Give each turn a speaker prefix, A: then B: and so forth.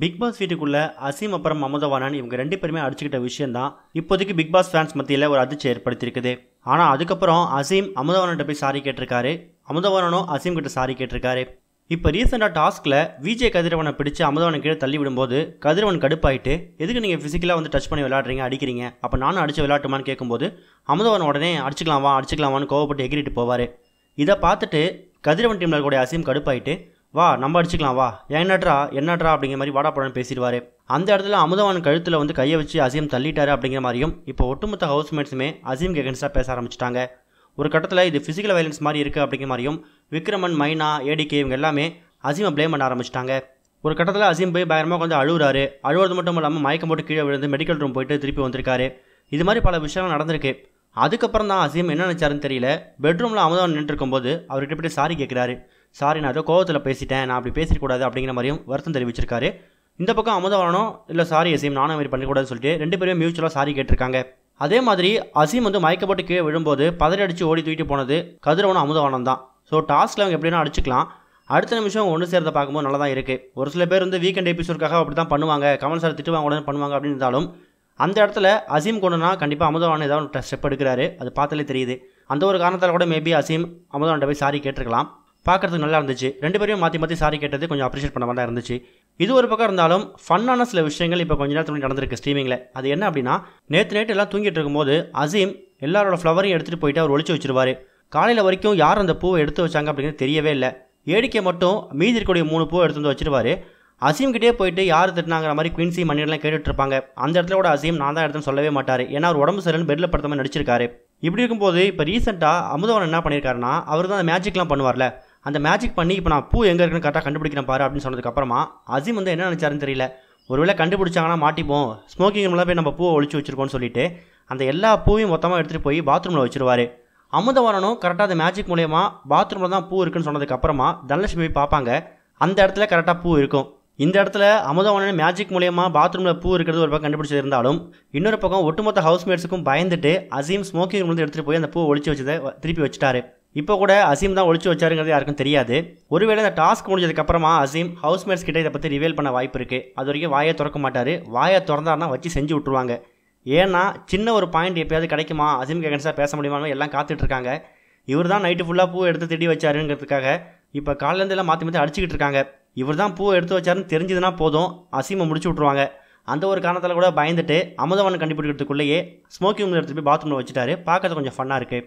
A: big pass வீட்டுக்குள்ள அசீம் அப்புறம் மமதவானன் இவங்க ரெண்டு பேருமே அடிச்சுக்கிட்ட விஷயம் தான் இப்போதைக்கு பிக் பாஸ் ஃபேன்ஸ் மத்தியில் ஒரு அதிர்ச்சி ஏற்படுத்தியிருக்குது ஆனால் அதுக்கப்புறம் அசீம் அமுதவானன்ட்ட போய் சாரி கேட்டிருக்காரு அமுதவானனும் அசீம் கிட்ட சாரி கேட்டிருக்காரு இப்போ ரீசெண்டாக டாஸ்கில் விஜய் கதிரவனை பிடிச்சி அமுதவனை கீழே தள்ளி விடும்போது கதிரவன் கடுப்பாயிட்டு எதுக்கு நீங்கள் ஃபிசிக்கலாக வந்து டச் பண்ணி விளாட்றீங்க அடிக்கிறீங்க அப்போ நானும் அடிச்சு விளாட்டுமான்னு கேட்கும்போது அமதவன் உடனே அடிச்சுக்கலாம் வா அடிச்சுக்கலாம் வான்னு கோவப்பட்டு எகிரிட்டு போவார் இதை பார்த்துட்டு கதிரவன் டீமில் கூட அசீம் கடுப்பாயிட்டு வா நம்ம அடிச்சுக்கலாம் வா என்னட்ரா என்னட்றா அப்படிங்கிற மாதிரி வாடா படம் பேசிடுவாரு அந்த இடத்துல அமுதவான் கழுத்தில் வந்து கையை வச்சு அசீம் தள்ளிட்டாரு அப்படிங்கிற மாதிரியும் இப்போ ஒட்டுமொத்த ஹவுஸ்மேட்ஸுமே அசீம் எகென்ஸ்டாக பேச ஆரம்பிச்சிட்டாங்க ஒரு கட்டத்தில் இது ஃபிசிக்கல் வயலன்ஸ் மாதிரி இருக்குது அப்படிங்கிற மாதிரியும் விக்ரமன் மைனா ஏடிகே இவங்க எல்லாமே அசீமை ப்ளேம் பண்ண ஆரம்பிச்சிட்டாங்க ஒரு கட்டத்தில் அசீம் போய் பயங்கரமாக கொஞ்சம் அழுகுறாரு அழுவது மட்டும் இல்லாமல் மயக்கம் போட்டு கீழே விழுந்து மெடிக்கல் ரூம் போயிட்டு திருப்பி வந்திருக்காரு இது மாதிரி பல விஷயங்கள் நடந்திருக்கு அதுக்கப்புறம் தான் அசீம் என்ன நினச்சாருன்னு தெரியல பெட்ரூமில் நின்றுருக்கும் போது அவர்கிட்ட போய் சாரி கேட்குறாரு சாரி நான் ஏதோ கோவத்தில் பேசிட்டேன் நான் அப்படி பேசிடக்கூடாது அப்படிங்கிற மாதிரியும் வருத்தம் தெரிவிச்சிருக்காரு இந்த பக்கம் அமுதவாளனும் இல்லை சாரி அசீம் நானும் மாதிரி பண்ணக்கூடாதுன்னு சொல்லிட்டு ரெண்டு பேரும் மியூச்சுவலாக சாரி கேட்டிருக்காங்க அதே மாதிரி அசீம் வந்து மயக்கப்பட்டு கீழே விழும்போது பதறி அடித்து ஓடி தூக்கிட்டு போனது கதிரவனும் அமுதவானம் தான் ஸோ டாஸ்கில் அவங்க எப்படின்னா அடிச்சுக்கலாம் அடுத்த நிமிஷம் ஒன்று சேர்ந்த பார்க்கும்போது நல்லா தான் இருக்குது ஒரு சில பேர் வந்து வீக்கெண்ட் எபிசோடுக்காக அப்படி தான் பண்ணுவாங்க கமல் சார் திட்டுவாங்க உடனே பண்ணுவாங்க அப்படின்னு இருந்தாலும் அந்த இடத்துல அசீம் கொண்டுனா கண்டிப்பாக அமுதவான் ஏதாவது ஸ்டெப் எடுக்கிறாரு அது பார்த்தாலே தெரியுது அந்த ஒரு காரணத்தால் கூட மேபி அசீம் அமுதவான்கிட்ட போய் சாரி கேட்டிருக்கலாம் பார்க்குறதுக்கு நல்லா இருந்துச்சு ரெண்டு பேரையும் மாற்றி மாற்றி சாரி கேட்டது கொஞ்சம் அப்ரிஷியேட் பண்ண மாதிரி இருந்துச்சு இது ஒரு பக்கம் இருந்தாலும் ஃபன்னான சில விஷயங்கள் இப்போ கொஞ்ச நேரத்துக்கு நடந்திருக்கு ஸ்ட்ரீமிங்கில் அது என்ன அப்படின்னா நேற்று நைட்டு எல்லாம் தூங்கிட்டு இருக்கும்போது அசீம் எல்லாரோட ஃப்ளவரையும் எடுத்துகிட்டு போயிட்டு அவர் ஒழிச்சு வச்சிருவார் காலையில் வரைக்கும் யார் அந்த பூவை எடுத்து வச்சாங்க அப்படிங்கிறது தெரியவே இல்லை ஏடிக்கை மட்டும் மீதி இருக்கக்கூடிய மூணு பூவை எடுத்து வந்து வச்சிருவார் அசீம்கிட்டே போயிட்டு யார் திட்டினாங்கிற மாதிரி குயின்சி மணியெல்லாம் கேட்டுட்டு இருப்பாங்க அந்த இடத்துல கூட அசீம் நான் தான் எடுத்துன்னு சொல்லவே மாட்டார் ஏன்னா அவர் உடம்பு சரியில்லைன்னு பெட்டில் படுத்த மாதிரி நடிச்சிருக்காரு இப்படி இருக்கும்போது இப்போ ரீசெண்டாக அமுதவன் என்ன பண்ணியிருக்காருன்னா அவர் தான் அந்த மேஜிக்லாம் பண்ணுவார்ல அந்த மேஜிக் பண்ணி இப்போ நான் பூ எங்கே இருக்குன்னு கரெக்டாக கண்டுபிடிக்கிறேன் பாரு அப்படின்னு சொன்னதுக்கப்புறமா அசீம் வந்து என்ன நினச்சாருன்னு தெரியல ஒருவேளை கண்டுபிடிச்சாங்கன்னா மாட்டிப்போம் ஸ்மோக்கிங் ரூமில் போய் நம்ம பூவை ஒழிச்சு வச்சுருக்கோம்னு சொல்லிட்டு அந்த எல்லா பூவையும் மொத்தமாக எடுத்துகிட்டு போய் பாத்ரூமில் வச்சுருவார் அமுதவரனும் கரெக்டாக அந்த மேஜிக் மூலயமா பாத்ரூமில் தான் பூ இருக்குன்னு சொன்னதுக்கப்புறமா தனலட்சுமி போய் பார்ப்பாங்க அந்த இடத்துல கரெக்டாக பூ இருக்கும் இந்த இடத்துல அமுதவனன் மேஜிக் மூலயமா பாத்ரூமில் பூ இருக்கிறது ஒரு பக்கம் கண்டுபிடிச்சிருந்தாலும் இன்னொரு பக்கம் ஒட்டுமொத்த ஹவுஸ்மேட்ஸுக்கும் பயந்துட்டு அசீம் ஸ்மோக்கிங் ரூம்லேருந்து எடுத்துகிட்டு போய் அந்த பூ ஒழிச்சு வச்சதை திருப்பி வச்சுட்டாரு இப்போ கூட அசீம் தான் ஒழிச்சு வச்சாருங்கிறது யாருக்கும் தெரியாது ஒருவேளை இந்த டாஸ்க் முடிஞ்சதுக்கப்புறமா அசீம் ஹவுஸ்மேட்ஸ் கிட்ட இதை பற்றி ரிவீல் பண்ண வாய்ப்பு இருக்குது அது வரைக்கும் வாயை திறக்க மாட்டார் வாயை திறந்தாருன்னா வச்சு செஞ்சு விட்ருவாங்க ஏன்னா சின்ன ஒரு பாயிண்ட் எப்பயாவது கிடைக்குமா அசீமுக்கு அகேன்ஸ்டாக பேச முடியுமான்னு எல்லாம் காத்துட்ருக்காங்க இவர் தான் நைட்டு ஃபுல்லாக பூ எடுத்து திடி வச்சாருங்கிறதுக்காக இப்போ காலிலேருந்து எல்லாம் மாற்றி மாற்றி அடிச்சுக்கிட்டு இருக்காங்க இவர் தான் பூ எடுத்து வச்சாருன்னு தெரிஞ்சதுனா போதும் அசீமை முடிச்சு விட்ருவாங்க அந்த ஒரு காரணத்தில் கூட பயந்துட்டு அமுதவன் கண்டுபிடிக்கிறதுக்குள்ளேயே ஸ்மோக்கிங் ரூமில் எடுத்துகிட்டு போய் பாத்ரூமில் வச்சுட்டாரு பார்க்கறது கொஞ்சம் ஃபன்னாக இருக்குது